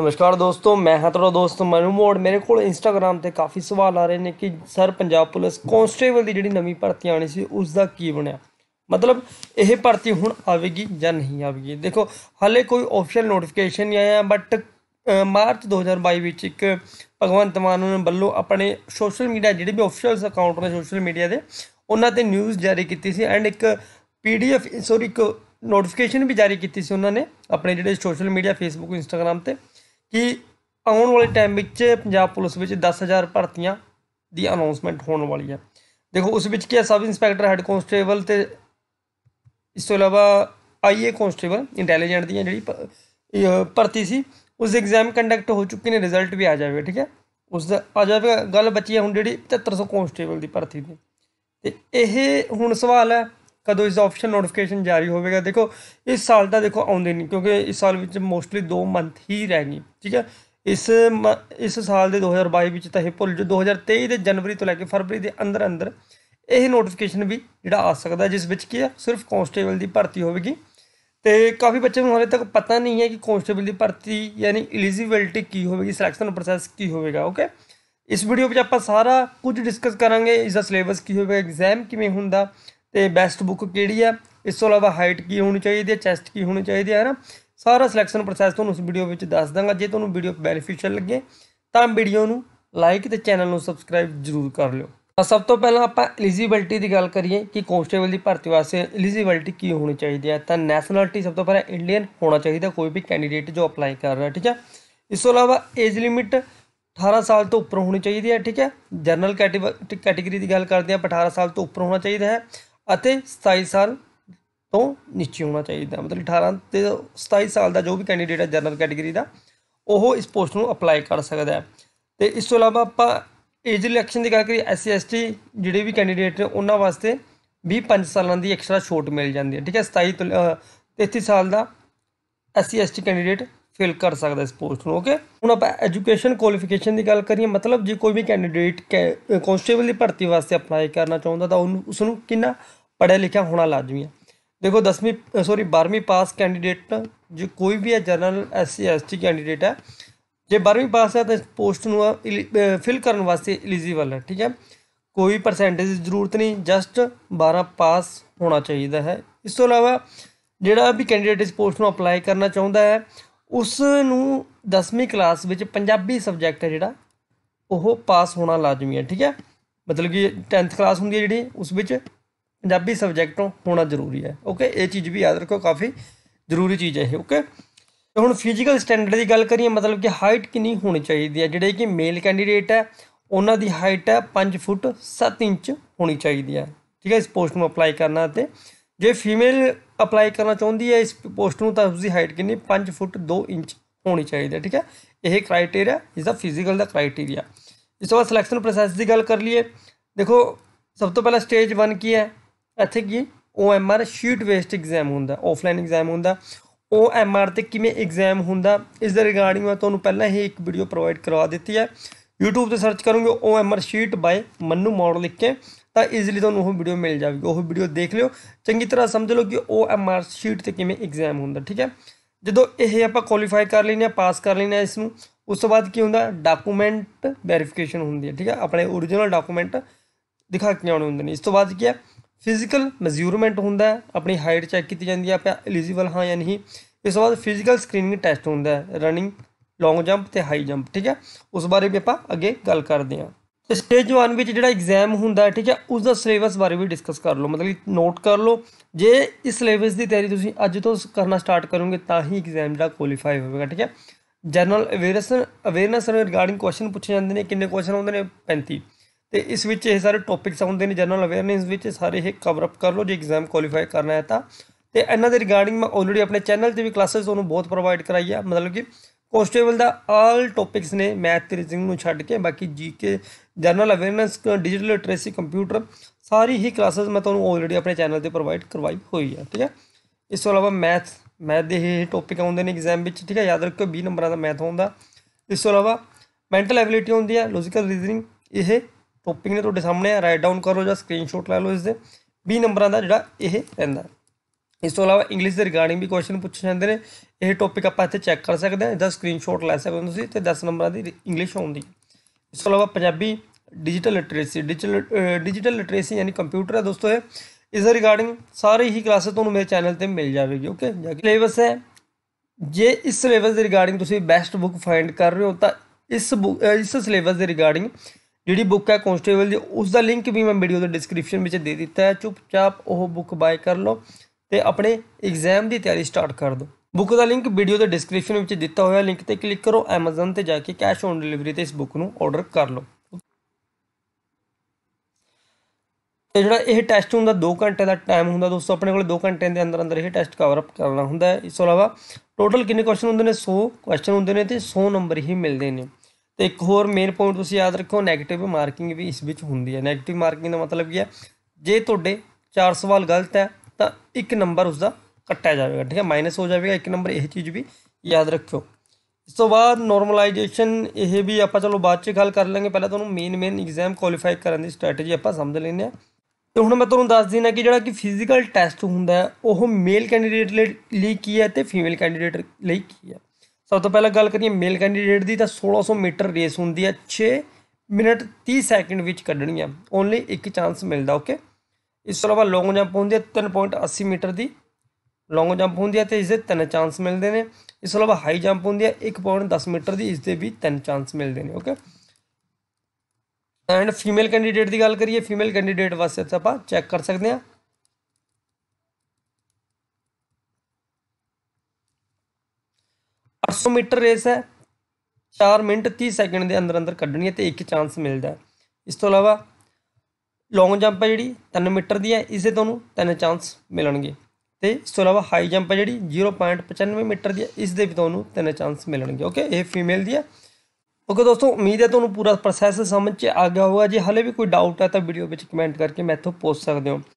ਨਮਸਕਾਰ ਦੋਸਤੋ ਮੈਂ ਹਾਂ ਤੁਹਾਡਾ ਦੋਸਤ ਮਨੂ ਮੋੜ ਮੇਰੇ ਕੋਲ ਇੰਸਟਾਗ੍ਰam ਤੇ ਕਾਫੀ ਸਵਾਲ ਆ ਰਹੇ ਨੇ ਕਿ ਸਰ ਪੰਜਾਬ ਪੁਲਿਸ ਕਾਂਸਟੇਬਲ ਦੀ ਜਿਹੜੀ ਨਵੀਂ ਭਰਤੀ ਆਣੀ ਸੀ ਉਸ ਦਾ ਕੀ ਬਣਿਆ ਮਤਲਬ ਇਹ ਭਰਤੀ ਹੁਣ ਆਵੇਗੀ ਜਾਂ ਨਹੀਂ ਆਵੇਗੀ ਦੇਖੋ ਹਾਲੇ ਕੋਈ ਆਫੀਸ਼ੀਅਲ ਨੋਟੀਫਿਕੇਸ਼ਨ ਨਹੀਂ ਆਇਆ ਬਟ ਮਾਰਚ 2022 ਵਿੱਚ ਇੱਕ ਭਗਵੰਤ ਮਾਨ ਵੱਲੋਂ ਆਪਣੇ ਸੋਸ਼ਲ ਮੀਡੀਆ ਜਿਹੜੇ ਵੀ ਆਫੀਸ਼ੀਅਲਸ ਅਕਾਊਂਟ ਨੇ ਸੋਸ਼ਲ ਮੀਡੀਆ ਦੇ ਉਹਨਾਂ ਤੇ ਨਿਊਜ਼ ਜਾਰੀ ਕੀਤੀ ਸੀ ਐਂਡ ਇੱਕ ਪੀਡੀਐਫ ਸੌਰੀ ਇੱਕ ਨੋਟੀਫਿਕੇਸ਼ਨ ਵੀ ਜਾਰੀ ਕੀਤੀ ਸੀ ਉਹਨਾਂ ਨੇ ਆਪਣੇ ਜਿਹੜੇ ਸੋਸ਼ਲ ਮੀਡੀਆ ਫੇਸਬੁੱਕ ਇੰਸਟਾਗ੍ਰam ਤੇ ਕਿ ਆਉਣ ਵਾਲੇ ਟਾਈਮ ਵਿੱਚ ਪੰਜਾਬ ਪੁਲਿਸ ਵਿੱਚ 10000 ਭਰਤੀਆਂ ਦੀ ਅਨਾਉਂਸਮੈਂਟ ਹੋਣ ਵਾਲੀ ਹੈ ਦੇਖੋ ਉਸ ਵਿੱਚ ਕੀ ਹੈ ਸਬ ਇੰਸਪੈਕਟਰ ਹੈੱਡ ਕਨਸਟੇਬਲ ਤੇ ਇਸ ਤੋਂ ਇਲਾਵਾ ਆਈਏ ਕਨਸਟੇਬਲ ਇੰਟੈਲੀਜੈਂਟ ਦੀਆਂ ਜਿਹੜੀ ਭਰਤੀ ਸੀ ਉਸ ਦੇ ਐਗਜ਼ਾਮ ਕੰਡਕਟ ਹੋ ਚੁੱਕੇ ਨੇ ਰਿਜ਼ਲਟ ਵੀ ਆ ਜਾਵੇ ਠੀਕ ਹੈ ਉਸ ਦਾ ਆ ਜਾਵੇ ਗੱਲ ਬਚੀ ਹੈ ਹੁਣ ਜਿਹੜੀ 7300 ਕਨਸਟੇਬਲ ਦੀ ਭਰਤੀ ਦੀ ਤੇ ਇਹ ਹੁਣ ਸਵਾਲ ਹੈ ਕਦੋਂ ਇਸ ਦਾ ਆਫੀਸ਼ੀਅਲ ਨੋਟੀਫਿਕੇਸ਼ਨ ਜਾਰੀ ਹੋਵੇਗਾ ਦੇਖੋ ਇਸ ਸਾਲ ਦਾ ਦੇਖੋ ਆਉਂਦੇ ਨਹੀਂ ਕਿਉਂਕਿ ਇਸ ਸਾਲ ਵਿੱਚ ਮੋਸਟਲੀ 2 ਮੰਥ ਹੀ ਰਹਿ ਗਏ ਠੀਕ ਹੈ ਇਸ ਇਸ ਸਾਲ ਦੇ 2022 ਵਿੱਚ ਤਾਂ ਇਹ ਭੁੱਲ ਜੋ 2023 ਦੇ ਜਨਵਰੀ ਤੋਂ ਲੈ ਕੇ ਫਰਵਰੀ ਦੇ ਅੰਦਰ ਅੰਦਰ ਇਹ ਨੋਟੀਫਿਕੇਸ਼ਨ ਵੀ ਜਿਹੜਾ ਆ ਸਕਦਾ ਜਿਸ ਵਿੱਚ ਕੀ ਹੈ ਸਿਰਫ ਕਨਸਟੇਬਲ ਦੀ ਭਰਤੀ ਹੋਵੇਗੀ ਤੇ ਕਾਫੀ ਬੱਚੇ ਨੂੰ ਹਾਲੇ ਤੱਕ ਪਤਾ ਨਹੀਂ ਹੈ ਕਿ ਕਨਸਟੇਬਲ ਦੀ ਭਰਤੀ ਯਾਨੀ ਐਲੀਜੀਬਿਲਟੀ ਕੀ ਹੋਵੇਗੀ ਸਿਲੈਕਸ਼ਨ ਪ੍ਰੋਸੈਸ ਕੀ ਹੋਵੇਗਾ ਓਕੇ ਇਸ ਵੀਡੀਓ ਵਿੱਚ ਆਪਾਂ ਸਾਰਾ ਕੁਝ ਡਿਸਕਸ ਕਰਾਂਗੇ ਇਸ ਦਾ ਸਿਲੇਬਸ ਕੀ ਹੋਵੇਗਾ ਐਗਜ਼ਾਮ ਕਿਵੇਂ ਹੁੰਦਾ ਤੇ ਬੈਸਟ ਬੁੱਕ ਕਿਹੜੀ ਆ ਇਸ ਤੋਂ ਇਲਾਵਾ ਹਾਈਟ ਕੀ ਹੋਣੀ ਚਾਹੀਦੀ ਹੈ ਚੈਸਟ ਕੀ ਹੋਣੀ ਚਾਹੀਦੀ ਹੈ ਨਾ ਸਾਰਾ ਸਿਲੈਕਸ਼ਨ ਪ੍ਰੋਸੈਸ ਤੁਹਾਨੂੰ ਉਸ ਵੀਡੀਓ ਵਿੱਚ ਦੱਸ ਦਾਂਗਾ ਜੇ ਤੁਹਾਨੂੰ ਵੀਡੀਓ ਬੈਨੀਫੀਸ਼ੀਅਲ ਲੱਗੇ ਤਾਂ ਵੀਡੀਓ ਨੂੰ ਲਾਈਕ ਤੇ ਚੈਨਲ ਨੂੰ ਸਬਸਕ੍ਰਾਈਬ ਜ਼ਰੂਰ ਕਰ ਲਿਓ ਤਾਂ ਸਭ ਤੋਂ ਪਹਿਲਾਂ ਆਪਾਂ ਐਲੀਜੀਬਿਲਟੀ ਦੀ ਗੱਲ ਕਰੀਏ ਕਿ ਕਨਸਟੇਬਲ ਦੀ ਭਰਤੀ ਵਾਸਤੇ ਐਲੀਜੀਬਿਲਟੀ ਕੀ ਹੋਣੀ ਚਾਹੀਦੀ ਹੈ ਤਾਂ ਨੈਸ਼ਨੈਲਿਟੀ ਸਭ ਤੋਂ ਪਹਿਲਾਂ ਇੰਡੀਅਨ ਹੋਣਾ ਚਾਹੀਦਾ ਕੋਈ ਵੀ ਕੈਂਡੀਡੇਟ ਜੋ ਅਪਲਾਈ ਕਰ ਰਿਹਾ ਠੀਕ ਹੈ ਇਸ ਤੋਂ ਇਲਾਵਾ ਏਜ ਲਿਮਿਟ 18 ਸਾਲ ਤੋਂ ਉੱਪਰ ਹੋਣੀ ਚਾਹੀਦੀ ਹੈ ਠੀਕ ਹੈ ਜਨਰਲ ਕੈਟੇਗਰੀ ਦੀ ਗੱਲ ਕਰਦੇ ਆ 18 ਸਾਲ ਤੋਂ ਉੱਪਰ ਹੋਣਾ ਚਾਹੀਦਾ ਹੈ ਅਤੇ 27 ਸਾਲ ਤੋਂ ਨੀਚੇ ਹੋਣਾ ਚਾਹੀਦਾ ਮਤਲਬ 18 ਤੇ 27 ਸਾਲ ਦਾ ਜੋ ਵੀ ਕੈਂਡੀਡੇਟ ਹੈ ਜਨਰਲ ਕੈਟਾਗਰੀ ਦਾ ਉਹ ਇਸ ਪੋਸਟ ਨੂੰ ਅਪਲਾਈ ਕਰ ਸਕਦਾ ਹੈ ਤੇ ਇਸ ਤੋਂ ਇਲਾਵਾ ਆਪਾਂ ਏਜ ਇਲੈਕਸ਼ਨ ਦੀ ਗੱਲ ਕਰੀਏ ਐਸਸੀ ਐਸਟੀ ਜਿਹੜੇ ਵੀ ਕੈਂਡੀਡੇਟ ਨੇ ਉਹਨਾਂ ਵਾਸਤੇ ਵੀ 5 ਸਾਲਾਂ ਦੀ ਐਕਸਟਰਾ ਛੋਟ ਮਿਲ ਜਾਂਦੀ ਹੈ ਠੀਕ ਹੈ 27 ਤੋਂ 33 ਸਾਲ ਦਾ ਐਸਸੀ ਐਸਟੀ ਕੈਂਡੀਡੇਟ ਫਿਲ ਕਰ ਸਕਦਾ ਇਸ ਪੋਸਟ ਨੂੰ ਓਕੇ ਹੁਣ ਆਪਾਂ ਐਜੂਕੇਸ਼ਨ ਕੁਆਲੀਫਿਕੇਸ਼ਨ ਦੀ ਗੱਲ ਕਰੀਏ ਮਤਲਬ ਜੇ ਕੋਈ ਵੀ ਕੈਂਡੀਡੇਟ ਕਾਂਸਟੇਬਲ ਦੀ ਭਰਤੀ ਵਾਸਤੇ ਅਪਲਾਈ ਕਰਨਾ ਚਾਹੁੰਦਾ ਤਾਂ ਉਸ ਨੂੰ ਕਿੰਨਾ ਪੜ੍ਹਿਆ ਲਿਖਿਆ ਹੋਣਾ ਲਾਜ਼ਮੀ ਹੈ ਦੇਖੋ 10ਵੀਂ ਸੌਰੀ 12ਵੀਂ ਪਾਸ ਕੈਂਡੀਡੇਟ ਜੇ ਕੋਈ ਵੀ ਹੈ ਜਨਰਲ ਐਸਸੀ ਐਸਟੀ ਕੈਂਡੀਡੇਟ ਹੈ ਜੇ 12ਵੀਂ ਪਾਸ ਹੈ ਤਾਂ ਇਸ ਪੋਸਟ ਨੂੰ ਫਿਲ ਕਰਨ ਵਾਸਤੇ ਐਲੀਜੀਬਲ ਹੈ ਠੀਕ ਹੈ ਕੋਈ ਪਰਸੈਂਟੇਜ ਦੀ ਜ਼ਰੂਰਤ ਨਹੀਂ ਜਸਟ 12 ਪਾਸ ਹੋਣਾ ਚਾਹੀਦਾ ਹੈ ਇਸ ਤੋਂ ਇਲਾਵਾ ਜਿਹੜਾ ਵੀ ਕੈਂਡੀਡੇਟ ਇਸ ਪੋਸਟ ਨੂੰ ਅਪਲਾਈ ਕਰਨਾ ਚਾਹੁੰਦਾ ਹੈ ਉਸ ਨੂੰ 10ਵੀਂ ਕਲਾਸ ਵਿੱਚ ਪੰਜਾਬੀ ਸਬਜੈਕਟ ਹੈ ਜਿਹੜਾ ਉਹ ਪਾਸ ਹੋਣਾ ਲਾਜ਼ਮੀ ਹੈ ਠੀਕ ਹੈ ਮਤਲਬ ਕਿ 10th ਕਲਾਸ ਹੁੰਦੀ ਹੈ ਜਿਹੜੀ ਉਸ ਵਿੱਚ ਪੰਜਾਬੀ ਸਬਜੈਕਟ ਹੋਣਾ ਜ਼ਰੂਰੀ ਹੈ ਓਕੇ ਇਹ ਚੀਜ਼ ਵੀ ਯਾਦ ਰੱਖੋ ਕਾਫੀ ਜ਼ਰੂਰੀ ਚੀਜ਼ ਹੈ ਇਹ ਓਕੇ ਤੇ ਹੁਣ ਫਿਜ਼ੀਕਲ ਸਟੈਂਡਰਡ ਦੀ ਗੱਲ ਕਰੀਏ ਮਤਲਬ ਕਿ ਹਾਈਟ ਕਿੰਨੀ ਹੋਣੀ ਚਾਹੀਦੀ ਹੈ ਜਿਹੜੇ ਕਿ ਮੇਲ ਕੈਂਡੀਡੇਟ ਹੈ ਉਹਨਾਂ ਦੀ ਹਾਈਟ ਹੈ 5 ਫੁੱਟ 7 ਇੰਚ ਹੋਣੀ ਚਾਹੀਦੀ ਹੈ ਠੀਕ ਹੈ ਇਸ ਪੋਸਟ ਨੂੰ ਅਪਲਾਈ ਕਰਨਾ ਤੇ ਜੇ ਫੀਮੇਲ ਅਪਲਾਈ ਕਰਨਾ ਚਾਹੁੰਦੀ ਹੈ ਇਸ ਪੋਸਟ ਨੂੰ ਤਾਂ ਉਸ ਦੀ ਹਾਈਟ ਕਿੰਨੀ 5 ਫੁੱਟ 2 ਇੰਚ ਹੋਣੀ ਚਾਹੀਦੀ ਹੈ ਠੀਕ ਹੈ ਇਹ ਕ੍ਰਾਈਟੇਰੀਆ ਇਸ ਦਾ ਫਿਜ਼ੀਕਲ ਦਾ ਕ੍ਰਾਈਟੇਰੀਆ ਇਸ ਤੋਂ ਬਾਅਦ ਸਿਲੈਕਸ਼ਨ ਪ੍ਰੋਸੈਸ ਦੀ ਗੱਲ ਕਰ ਲਈਏ ਦੇਖੋ ਸਭ ਤੋਂ ਪਹਿਲਾਂ ਸਟੇਜ 1 ਕੀ ਹੈ ਇੱਥੇ ਕੀ OMR ਸ਼ੀਟ ਵੇਸਟ ਐਗਜ਼ਾਮ ਹੁੰਦਾ ਆਫਲਾਈਨ ਐਗਜ਼ਾਮ ਹੁੰਦਾ OMR ਤੇ ਕਿਵੇਂ ਐਗਜ਼ਾਮ ਹੁੰਦਾ ਇਸ ਦੇ ਰਿਗਾਰਡਿੰਗ ਮੈਂ ਤੁਹਾਨੂੰ ਪਹਿਲਾਂ ਹੀ ਇੱਕ ਵੀਡੀਓ ਪ੍ਰੋਵਾਈਡ ਕਰਵਾ ਦਿੱਤੀ ਹੈ YouTube ਤੇ ਸਰਚ ਕਰੋਗੇ OMR ਸ਼ੀਟ ਬਾਈ ਮੰਨੂ ਮੋੜ ਲਿਖ ਕੇ ਤਾਂ ਈਜ਼ੀਲੀ ਤੁਹਾਨੂੰ ਉਹ ਵੀਡੀਓ ਮਿਲ ਜਾਵੇਗੀ ਉਹ ਵੀਡੀਓ ਦੇਖ ਲਿਓ ਚੰਗੀ ਤਰ੍ਹਾਂ ਸਮਝ ਲਓ ਕਿ OMR ਸ਼ੀਟ ਤੇ ਕਿਵੇਂ ਐਗਜ਼ਾਮ ਹੁੰਦਾ ਠੀਕ ਹੈ ਜਦੋਂ ਇਹ ਆਪਾਂ ਕੁਆਲੀਫਾਈ ਕਰ ਆ ਪਾਸ ਕਰ ਆ ਇਸ ਨੂੰ ਉਸ ਤੋਂ ਬਾਅਦ ਕੀ ਹੁੰਦਾ ਡਾਕੂਮੈਂਟ ਵੈਰੀਫਿਕੇਸ਼ਨ ਹੁੰਦੀ ਹੈ ਠੀਕ ਹੈ ਆਪਣੇ origignal ਡਾਕੂਮੈਂਟ ਦਿਖਾ ਕੇ ਆਉਣੇ ਹੁੰਦੇ ਨੇ ਇਸ ਤੋਂ ਬਾਅਦ ਕੀ ਹੈ ਫਿਜ਼ੀਕਲ ਮੈਜ਼ਰਮੈਂਟ ਹੁੰਦਾ ਆਪਣੀ ਹਾਈਟ ਚੈੱਕ ਕੀਤੀ ਜਾਂਦੀ ਹੈ ਆਪਾਂ ਐਲੀਜੀਬਲ ਹਾਂ ਜਾਂ ਨਹੀਂ ਇਸ ਤੋਂ ਬਾਅਦ ਫਿਜ਼ੀਕਲ ਸਕਰੀਨਿੰਗ ਟੈਸਟ ਹੁੰਦਾ ਹੈ ਰਨਿੰਗ ਲੌਂਗ ਜੰਪ ਤੇ ਹਾਈ ਜੰਪ ਠੀਕ ਹੈ ਉਸ ਬਾਰੇ ਵੀ ਆਪਾਂ ਅੱਗੇ ਗੱਲ ਕਰਦੇ ਹਾਂ ਤੇ ਸਟੇਜ 1 ਵਿੱਚ ਜਿਹੜਾ ਐਗਜ਼ਾਮ ਹੁੰਦਾ ਹੈ ਠੀਕ ਹੈ ਉਸ ਦਾ ਸਿਲੇਬਸ ਬਾਰੇ ਵੀ ਡਿਸਕਸ ਕਰ ਲਓ ਮਤਲਬ ਨੋਟ ਕਰ ਲਓ ਜੇ ਇਸ ਸਿਲੇਬਸ ਦੀ ਤਿਆਰੀ ਤੁਸੀਂ ਅੱਜ ਤੋਂ ਕਰਨਾ ਸਟਾਰਟ ਕਰੋਗੇ ਤਾਂ ਹੀ ਐਗਜ਼ਾਮ ਦਾ ਕੁਆਲੀਫਾਈ ਹੋਵੇਗਾ ਠੀਕ ਹੈ general awareness awareness regarding question ਪੁੱਛੇ ਜਾਂਦੇ ਨੇ ਕਿੰਨੇ ਕੁਐਸਚਨ ਆਉਂਦੇ ਨੇ 35 ਤੇ ਇਸ ਵਿੱਚ ਇਹ ਸਾਰੇ ਟੌਪਿਕਸ ਆਉਂਦੇ ਨੇ ਜਨਰਲ ਅਵੇਅਰਨੈਸ ਵਿੱਚ ਸਾਰੇ ਇਹ ਕਵਰ ਅਪ ਕਰ ਲਓ ਜੇ ਐਗਜ਼ਾਮ ਕੁਆਲੀਫਾਈ ਕਰਨਾ ਹੈ ਤਾਂ ਤੇ ਇਹਨਾਂ ਦੇ ਰਿਗਾਰਡਿੰਗ ਮੈਂ ਆਲਰੇਡੀ ਆਪਣੇ ਚੈਨਲ ਤੇ ਵੀ ਕਲਾਸਿਸ ਤੁਹਾਨੂੰ ਬਹੁਤ ਪ੍ਰੋਵਾਈਡ ਕਰਾਈ ਆ ਮਤਲਬ ਕਿ ਕੋਸਟੇਬਲ ਦਾ ਆਲ ਟੌਪਿਕਸ ਨੇ ਮੈਥ ਤੇ ਰੀਜ਼ਨਿੰਗ ਨੂੰ ਛੱਡ ਕੇ ਬਾਕੀ GK general awareness digital literacy computer ਸਾਰੀ ਹੀ ਕਲਾਸਿਸ ਮੈਂ ਤੁਹਾਨੂੰ ਆਲਰੇਡੀ ਆਪਣੇ ਚੈਨਲ ਤੇ ਪ੍ਰੋਵਾਈਡ ਕਰਵਾਈ ਹੋਈ ਆ ਠੀਕ ਹੈ ਇਸ ਤੋਂ ਇਲਾਵਾ ਮੈਥ ਮੈਥ ਦੇ ਇਹ ਟੌਪਿਕ ਆਉਂਦੇ ਨੇ ਐਗਜ਼ਾਮ ਵਿੱਚ ਠੀਕ ਹੈ ਯਾਦ ਰੱਖਿਓ 20 ਨੰਬਰਾਂ ਦਾ ਮੈਥ ਹੁੰਦਾ ਇਸ ਤੋਂ ਇਲਾਵਾ ਮੈਂਟਲ ਐਬਿਲਿਟੀ ਹੁੰਦੀ ਆ ਲੌਜੀਕਲ ਰੀਜ਼ਨਿੰਗ ਇਹ ਟੋਪਿਕ ਨੇ ਤੁਹਾਡੇ ਸਾਹਮਣੇ ਆ ਰਾਈਟ ਡਾਊਨ ਕਰੋ ਜਾਂ ਸਕਰੀਨਸ਼ਾਟ ਲੈ ਲਓ ਇਸ ਦੇ 20 ਨੰਬਰਾਂ ਦਾ ਜਿਹੜਾ ਇਹ ਰਹਿੰਦਾ ਇਸ ਤੋਂ ਇਲਾਵਾ ਇੰਗਲਿਸ਼ ਦੇ ਰਿਗਾਰਡਿੰਗ ਵੀ ਕੁਐਸਚਨ ਪੁੱਛੇ ਜਾਂਦੇ ਨੇ ਇਹ ਟੋਪਿਕ ਆਪਾਂ ਇੱਥੇ ਚੈੱਕ ਕਰ ਸਕਦੇ ਹਾਂ ਇਹਦਾ ਸਕਰੀਨਸ਼ਾਟ ਲੈ ਸਕਦੇ ਹੋ ਤੁਸੀਂ ਤੇ 10 ਨੰਬਰਾਂ ਦੀ ਇੰਗਲਿਸ਼ ਆਉਂਦੀ ਇਸ ਤੋਂ ਇਲਾਵਾ Punjabi digital literacy digital literacy ਯਾਨੀ ਕੰਪਿਊਟਰ ਹੈ ਦੋਸਤੋ ਇਹ ਇਸ ਦੇ ਰਿਗਾਰਡਿੰਗ ਸਾਰੇ ਹੀ ਕਲਾਸਾਂ ਤੁਹਾਨੂੰ ਮੇਰੇ ਚੈਨਲ ਤੇ ਮਿਲ ਜਾਵੇਗੀ ਓਕੇ ਜਾਂ ਸਿਲੇਬਸ ਹੈ ਜੇ ਇਸ ਸਿਲੇਬਸ ਦੇ ਰਿਗਾਰਡਿੰਗ ਤੁਸੀਂ ਬੈਸਟ ਬੁੱਕ ਫਾਈਂਡ ਕਰ ਰਹੇ ਹੋ ਤਾਂ ਇਸ ਇਸ ਸਿਲੇਬਸ ਦੇ ਰਿਗਾਰਡਿੰਗ ਜਿਹੜੀ ਬੁੱਕ ਹੈ ਕਨਸਟੇਬਲ ਦੀ ਉਸ ਦਾ ਲਿੰਕ ਵੀ ਮੈਂ ਵੀਡੀਓ ਦੇ ਡਿਸਕ੍ਰਿਪਸ਼ਨ ਵਿੱਚ ਦੇ ਦਿੱਤਾ ਹੈ ਚੁੱਪਚਾਪ ਉਹ ਬੁੱਕ ਬਾਏ ਕਰ ਲਓ ਤੇ ਆਪਣੇ ਐਗਜ਼ਾਮ ਦੀ ਤਿਆਰੀ ਸਟਾਰਟ ਕਰ ਦਿਓ ਬੁੱਕ ਦਾ ਲਿੰਕ ਵੀਡੀਓ ਦੇ ਡਿਸਕ੍ਰਿਪਸ਼ਨ ਵਿੱਚ ਦਿੱਤਾ ਹੋਇਆ ਲਿੰਕ ਤੇ ਕਲਿੱਕ ਕਰੋ Amazon ਤੇ ਜਾ ਕੇ ਕੈਸ਼ ਔਨ ਡਿਲੀਵਰੀ ਤੇ ਇਸ ਬੁੱਕ ਨੂੰ ਆਰਡਰ ਕਰ ਲਓ ਤੇ ਜਿਹੜਾ ਇਹ ਟੈਸਟ ਹੁੰਦਾ 2 ਘੰਟੇ ਦਾ ਟਾਈਮ ਹੁੰਦਾ ਦੋਸਤੋ ਆਪਣੇ ਕੋਲ 2 ਘੰਟੇ ਦੇ ਅੰਦਰ ਅੰਦਰ ਇਹ ਟੈਸਟ ਕਵਰ ਅਪ ਕਰਨਾ ਹੁੰਦਾ ਹੈ ਇਸ ਤੋਂ ਇਲਾਵਾ ਟੋਟਲ ਕਿੰਨੇ ਕੁਐਸਚਨ ਹੁੰਦੇ ਨੇ 100 ਕੁਐਸਚਨ ਹੁੰਦੇ ਨੇ ਤੇ 100 ਨੰਬਰ ਹੀ ਮਿਲਦੇ ਨੇ ਤੇ ਇੱਕ ਹੋਰ ਮੇਨ ਪੁਆਇੰਟ ਤੁਸੀਂ ਯਾਦ ਰੱਖੋ 네ਗੇਟਿਵ ਮਾਰਕਿੰਗ ਵੀ ਇਸ ਵਿੱਚ ਹੁੰਦੀ ਹੈ 네ਗੇਟਿਵ ਮਾਰਕਿੰਗ ਦਾ ਮਤਲਬ ਕੀ ਹੈ ਜੇ ਤੁਹਾਡੇ ਚਾਰ ਸਵਾਲ ਗਲਤ ਹੈ ਤਾਂ ਇੱਕ ਨੰਬਰ ਉਸ ਦਾ ਕੱਟਿਆ ਜਾਵੇਗਾ ਠੀਕ ਹੈ ਮਾਈਨਸ ਹੋ ਜਾਵੇਗਾ ਇੱਕ ਨੰਬਰ ਇਹ ਚੀਜ਼ ਵੀ ਯਾਦ ਰੱਖਿਓ ਇਸ ਤੋਂ ਬਾਅਦ ਨਾਰਮਲਾਈਜੇਸ਼ਨ ਇਹ ਵੀ ਆਪਾਂ ਚਲੋ ਬਾਅਦ ਚ ਗੱਲ ਕਰ ਲਾਂਗੇ ਪਹਿਲਾਂ ਤੁਹਾਨੂੰ ਮੇਨ ਮੇਨ ਐਗਜ਼ਾਮ ਕੁਆਲੀਫਾਈ ਕਰਨ ਦੀ ਸਟ੍ਰੈਟਜੀ ਆਪਾਂ ਸਮਝ ਲੈਨੇ ਆ ਤੇ ਹੁਣ ਮੈਂ ਤੁਹਾਨੂੰ ਦੱਸ ਦਿੰਦਾ ਕਿ ਜਿਹੜਾ ਕਿ ਫਿਜ਼ੀਕਲ ਟੈਸਟ ਹੁੰਦਾ ਉਹ ਮੇਲ ਕੈਂਡੀਡੇਟ ਲਈ ਕੀ ਹੈ ਤੇ ਫੀਮੇਲ ਕੈਂਡੀਡੇਟ ਲਈ ਕੀ ਹੈ ਸਭ ਤੋਂ ਪਹਿਲਾਂ ਗੱਲ ਕਰੀਏ ਮੇਲ ਕੈਂਡੀਡੇਟ ਦੀ ਤਾਂ 1600 ਮੀਟਰ ਰੇਸ ਹੁੰਦੀ ਹੈ 6 ਮਿੰਟ 30 ਸੈਕਿੰਡ ਵਿੱਚ ਕੱਢਣੀ ਆ ਓਨਲੀ ਇੱਕ ਚਾਂਸ ਮਿਲਦਾ ਓਕੇ ਇਸ ਤੋਂ ਬਾਅਦ ਲੌਂਗ ਜੰਪ ਹੁੰਦੀ ਹੈ 3.80 ਮੀਟਰ ਦੀ ਲੌਂਗ ਜੰਪ ਹੁੰਦੀ ਹੈ ਤੇ ਇਸ ਦੇ ਤਿੰਨ ਚਾਂਸ ਮਿਲਦੇ ਨੇ ਇਸ ਤੋਂ ਬਾਅਦ ਹਾਈ ਜੰਪ ਹੁੰਦੀ ਹੈ 1.10 ਮੀਟਰ ਦੀ ਇਸ ਦੇ ਵੀ ਤਿੰਨ ਚਾਂਸ ਮਿਲਦੇ ਨੇ ਓਕੇ ਐਂਡ ਫੀਮੇਲ ਕੈਂਡੀਡੇਟ ਦੀ ਗੱਲ ਕਰੀਏ ਫੀਮੇਲ ਕੈਂਡੀਡੇਟ ਵਾਸਤੇ ਆਪਾਂ ਚੈੱਕ ਕਰ ਸਕਦੇ ਹਾਂ 500 ਮੀਟਰ ਰੇਸ ਹੈ 4 ਮਿੰਟ 30 ਸੈਕਿੰਡ ਦੇ ਅੰਦਰ ਅੰਦਰ ਕੱਢਣੀ ਹੈ ਤੇ ਇੱਕ ਚਾਂਸ ਮਿਲਦਾ ਇਸ ਤੋਂ ਇਲਾਵਾ ਲੌਂਗ ਜੰਪ ਹੈ ਜਿਹੜੀ 3 ਮੀਟਰ ਦੀ ਹੈ ਇਸੇ ਤੁਹਾਨੂੰ ਤਿੰਨ ਚਾਂਸ ਮਿਲਣਗੇ ਤੇ ਇਸ ਤੋਂ ਇਲਾਵਾ ਹਾਈ ਜੰਪ ਹੈ ਜਿਹੜੀ 0.95 ਮੀਟਰ ਦੀ ਹੈ ਇਸ ਦੇ ਵੀ ਤੁਹਾਨੂੰ ਤਿੰਨ ਚਾਂਸ ਮਿਲਣਗੇ ਓਕੇ ਇਹ ਫੀਮੇਲ ਦੀ ਹੈ ਓਕੇ ਦੋਸਤੋ ਉਮੀਦ ਹੈ ਤੁਹਾਨੂੰ ਪੂਰਾ ਪ੍ਰੋਸੈਸ ਸਮਝ ਚ ਆ ਗਿਆ ਹੋਗਾ ਜੇ ਹਲੇ ਵੀ ਕੋਈ ਡਾਊਟ ਹੈ ਤਾਂ ਵੀਡੀਓ ਵਿੱਚ ਕਮੈਂਟ ਕਰਕੇ ਮੈਥੋਂ ਪੁੱਛ ਸਕਦੇ ਹੋ